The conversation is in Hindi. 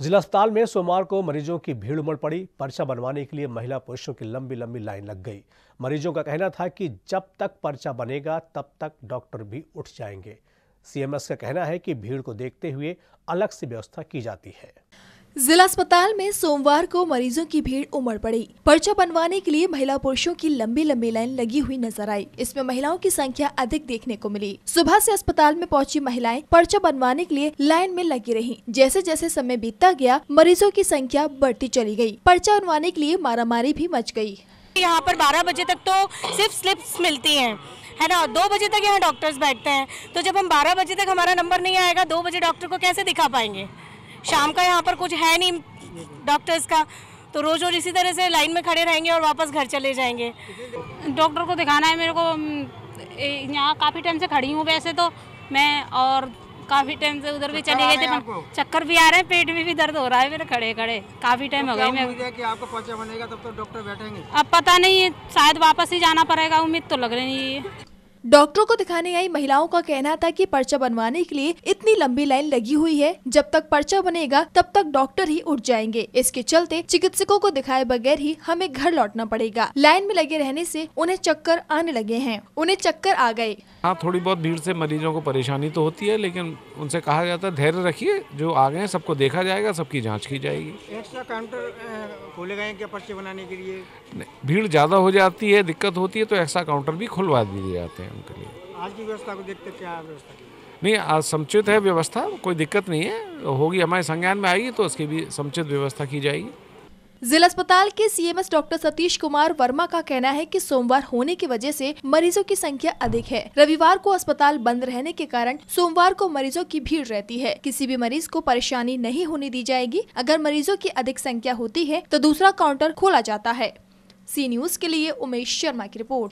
जिला अस्पताल में सोमवार को मरीजों की भीड़ उमड़ पड़ी पर्चा बनवाने के लिए महिला पुरुषों की लंबी लंबी लाइन लग गई मरीजों का कहना था कि जब तक पर्चा बनेगा तब तक डॉक्टर भी उठ जाएंगे सीएमएस का कहना है कि भीड़ को देखते हुए अलग से व्यवस्था की जाती है जिला अस्पताल में सोमवार को मरीजों की भीड़ उमड़ पड़ी पर्चा बनवाने के लिए महिला पुरुषों की लंबी लंबी लाइन लगी हुई नजर आई इसमें महिलाओं की संख्या अधिक देखने को मिली सुबह से अस्पताल में पहुंची महिलाएं पर्चा बनवाने के लिए लाइन में लगी रहीं। जैसे जैसे समय बीतता गया मरीजों की संख्या बढ़ती चली गयी पर्चा बनवाने के लिए मारामारी भी मच गयी यहाँ पर बारह बजे तक तो सिर्फ स्लिप मिलती है है ना दो बजे तक यहाँ डॉक्टर्स बैठते हैं तो जब हम बारह बजे तक हमारा नंबर नहीं आएगा दो बजे डॉक्टर को कैसे दिखा पाएंगे शाम का यहाँ पर कुछ है नहीं डॉक्टर्स का तो रोज़ रोज़ इसी तरह से लाइन में खड़े रहेंगे और वापस घर चले जाएंगे डॉक्टर को दिखाना है मेरे को यहाँ काफ़ी टाइम से खड़ी हूँ वैसे तो मैं और काफ़ी टाइम से उधर भी तो चले गए थे चक्कर भी आ रहे हैं पेट में भी दर्द हो रहा है मेरे खड़े खड़े काफ़ी टाइम तो हो गया मैं कि आपको बनेगा तब तो डॉक्टर बैठेंगे अब पता नहीं है शायद वापस ही जाना पड़ेगा उम्मीद तो लग रही है डॉक्टरों को दिखाने आई महिलाओं का कहना था कि पर्चा बनवाने के लिए इतनी लंबी लाइन लगी हुई है जब तक पर्चा बनेगा तब तक डॉक्टर ही उठ जाएंगे इसके चलते चिकित्सकों को दिखाए बगैर ही हमें घर लौटना पड़ेगा लाइन में लगे रहने से उन्हें चक्कर आने लगे हैं उन्हें चक्कर आ गए हाँ थोड़ी बहुत भीड़ से मरीजों को परेशानी तो होती है लेकिन उनसे कहा जाता है धैर्य रखिए जो आ गए हैं सबको देखा जाएगा सबकी जांच की जाएगी एक्स्ट्रा काउंटर खोले गए क्या पर्चे बनाने के लिए भीड़ ज़्यादा हो जाती है दिक्कत होती है तो एक्स्ट्रा काउंटर भी खुलवा दिए जाते हैं उनके लिए आज की व्यवस्था को देखते क्या व्यवस्था नहीं आज समुचित है व्यवस्था कोई दिक्कत नहीं है होगी हमारे संज्ञान में आएगी तो उसकी भी समुचित व्यवस्था की जाएगी जिला अस्पताल के सीएमएस डॉक्टर सतीश कुमार वर्मा का कहना है कि सोमवार होने की वजह से मरीजों की संख्या अधिक है रविवार को अस्पताल बंद रहने के कारण सोमवार को मरीजों की भीड़ रहती है किसी भी मरीज को परेशानी नहीं होने दी जाएगी अगर मरीजों की अधिक संख्या होती है तो दूसरा काउंटर खोला जाता है सी न्यूज के लिए उमेश शर्मा की रिपोर्ट